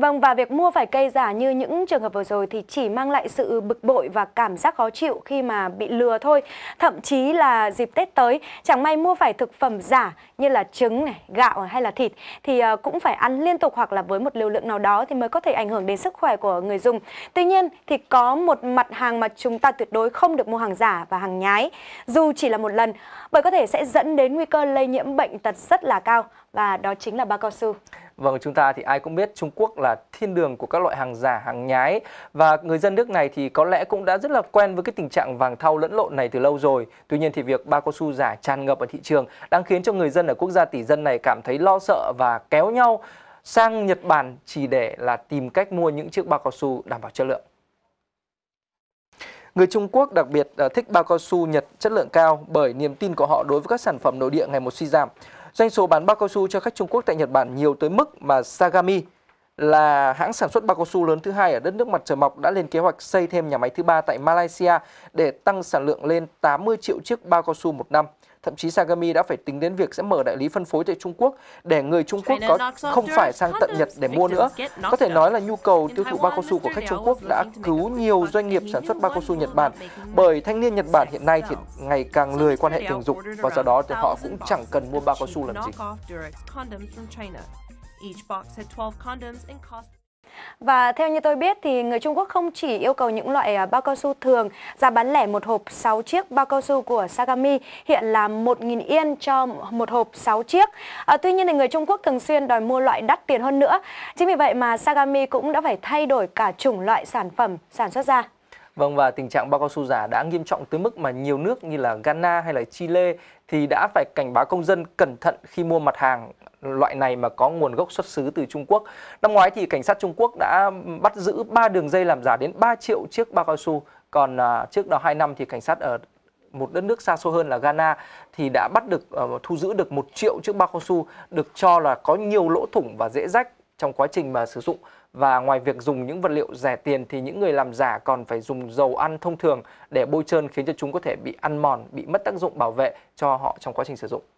Vâng, và việc mua phải cây giả như những trường hợp vừa rồi thì chỉ mang lại sự bực bội và cảm giác khó chịu khi mà bị lừa thôi. Thậm chí là dịp Tết tới, chẳng may mua phải thực phẩm giả như là trứng, này, gạo hay là thịt thì ờ, cũng phải ăn liên tục hoặc là với một liều lượng nào đó thì mới có thể ảnh hưởng đến sức khỏe của người dùng. Tuy nhiên thì có một mặt hàng mà chúng ta tuyệt đối không được mua hàng giả và hàng nhái, dù chỉ là một lần, bởi có thể sẽ dẫn đến nguy cơ lây nhiễm bệnh tật rất là cao và đó chính là bao cao su. Vâng, chúng ta thì ai cũng biết Trung Quốc là thiên đường của các loại hàng giả, hàng nhái và người dân nước này thì có lẽ cũng đã rất là quen với cái tình trạng vàng thau lẫn lộn này từ lâu rồi. Tuy nhiên thì việc bao cao su giả tràn ngập ở thị trường đang khiến cho người dân ở quốc gia tỷ dân này cảm thấy lo sợ và kéo nhau sang Nhật Bản chỉ để là tìm cách mua những chiếc bao cao su đảm bảo chất lượng. Người Trung Quốc đặc biệt ờ, thích bao cao su Nhật chất lượng cao bởi niềm tin của họ đối với các sản phẩm nội địa ngày một suy giảm. Doanh số bán bao cao su cho khách Trung Quốc tại Nhật Bản nhiều tới mức mà Sagami là hãng sản xuất bao cao su lớn thứ hai ở đất nước mặt trời mọc đã lên kế hoạch xây thêm nhà máy thứ ba tại Malaysia để tăng sản lượng lên 80 triệu chiếc bao cao su một năm. Thậm chí Sagami đã phải tính đến việc sẽ mở đại lý phân phối tại Trung Quốc để người Trung Quốc có không phải sang tận Nhật để mua nữa. Có thể nói là nhu cầu tiêu thụ bao cao su của khách Trung Quốc đã cứu nhiều doanh nghiệp sản xuất bao cao su Nhật Bản bởi thanh niên Nhật Bản hiện nay thì ngày càng lười quan hệ tình dục và do đó thì họ cũng chẳng cần mua bao cao su làm gì. Each box had 12 condoms and cost và theo như tôi biết thì người Trung Quốc không chỉ yêu cầu những loại à, bao cao su thường, giá bán lẻ một hộp 6 chiếc bao cao su của Sagami hiện là 1.000 yên cho một hộp 6 chiếc. À, tuy nhiên thì người Trung Quốc thường xuyên đòi mua loại đắt tiền hơn nữa. Chính vì vậy mà Sagami cũng đã phải thay đổi cả chủng loại sản phẩm sản xuất ra. Vâng và tình trạng bao cao su giả đã nghiêm trọng tới mức mà nhiều nước như là Ghana hay là Chile thì đã phải cảnh báo công dân cẩn thận khi mua mặt hàng loại này mà có nguồn gốc xuất xứ từ Trung Quốc. Năm ngoái thì cảnh sát Trung Quốc đã bắt giữ 3 đường dây làm giả đến 3 triệu chiếc bao cao su. Còn à, trước đó 2 năm thì cảnh sát ở một đất nước xa xôi hơn là Ghana thì đã bắt được uh, thu giữ được một triệu chiếc bao cao su được cho là có nhiều lỗ thủng và dễ rách trong quá trình mà sử dụng và ngoài việc dùng những vật liệu rẻ tiền thì những người làm giả còn phải dùng dầu ăn thông thường để bôi trơn khiến cho chúng có thể bị ăn mòn, bị mất tác dụng bảo vệ cho họ trong quá trình sử dụng.